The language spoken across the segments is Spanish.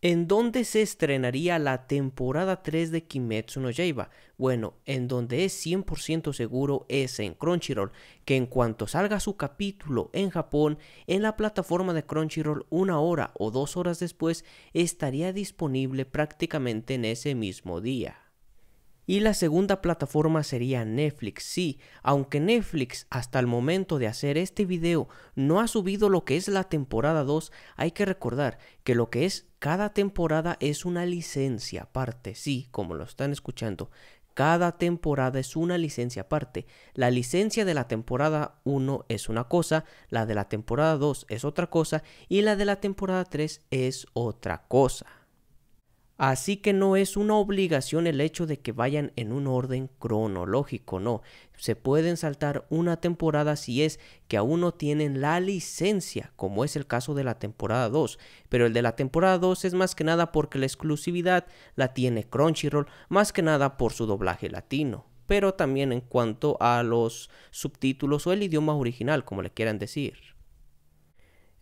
¿En dónde se estrenaría la temporada 3 de Kimetsu no Yaiba? Bueno, en donde es 100% seguro es en Crunchyroll, que en cuanto salga su capítulo en Japón, en la plataforma de Crunchyroll una hora o dos horas después estaría disponible prácticamente en ese mismo día. Y la segunda plataforma sería Netflix. Sí, aunque Netflix hasta el momento de hacer este video no ha subido lo que es la temporada 2, hay que recordar que lo que es cada temporada es una licencia aparte. Sí, como lo están escuchando, cada temporada es una licencia aparte. La licencia de la temporada 1 es una cosa, la de la temporada 2 es otra cosa y la de la temporada 3 es otra cosa. Así que no es una obligación el hecho de que vayan en un orden cronológico, no. Se pueden saltar una temporada si es que aún no tienen la licencia, como es el caso de la temporada 2. Pero el de la temporada 2 es más que nada porque la exclusividad la tiene Crunchyroll, más que nada por su doblaje latino. Pero también en cuanto a los subtítulos o el idioma original, como le quieran decir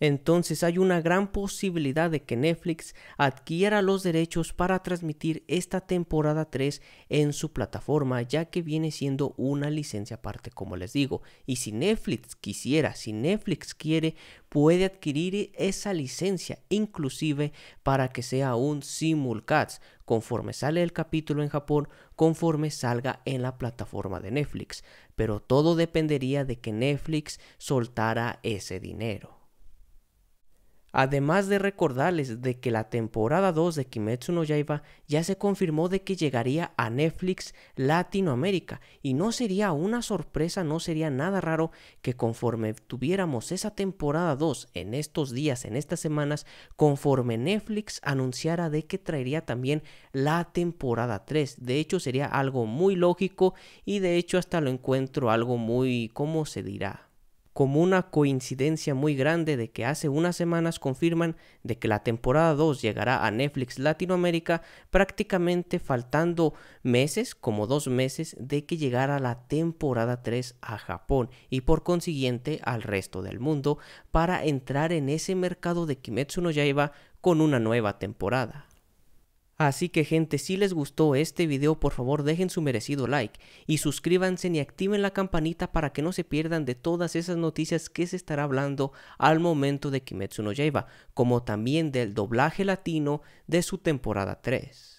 entonces hay una gran posibilidad de que Netflix adquiera los derechos para transmitir esta temporada 3 en su plataforma, ya que viene siendo una licencia aparte, como les digo. Y si Netflix quisiera, si Netflix quiere, puede adquirir esa licencia, inclusive para que sea un simulcast, conforme sale el capítulo en Japón, conforme salga en la plataforma de Netflix. Pero todo dependería de que Netflix soltara ese dinero. Además de recordarles de que la temporada 2 de Kimetsu no Yaiba ya se confirmó de que llegaría a Netflix Latinoamérica y no sería una sorpresa, no sería nada raro que conforme tuviéramos esa temporada 2 en estos días, en estas semanas, conforme Netflix anunciara de que traería también la temporada 3. De hecho sería algo muy lógico y de hecho hasta lo encuentro algo muy, ¿cómo se dirá? como una coincidencia muy grande de que hace unas semanas confirman de que la temporada 2 llegará a Netflix Latinoamérica prácticamente faltando meses, como dos meses, de que llegara la temporada 3 a Japón y por consiguiente al resto del mundo para entrar en ese mercado de Kimetsu no Yaiba con una nueva temporada. Así que gente, si les gustó este video, por favor dejen su merecido like y suscríbanse y activen la campanita para que no se pierdan de todas esas noticias que se estará hablando al momento de Kimetsu no Yaiba, como también del doblaje latino de su temporada 3.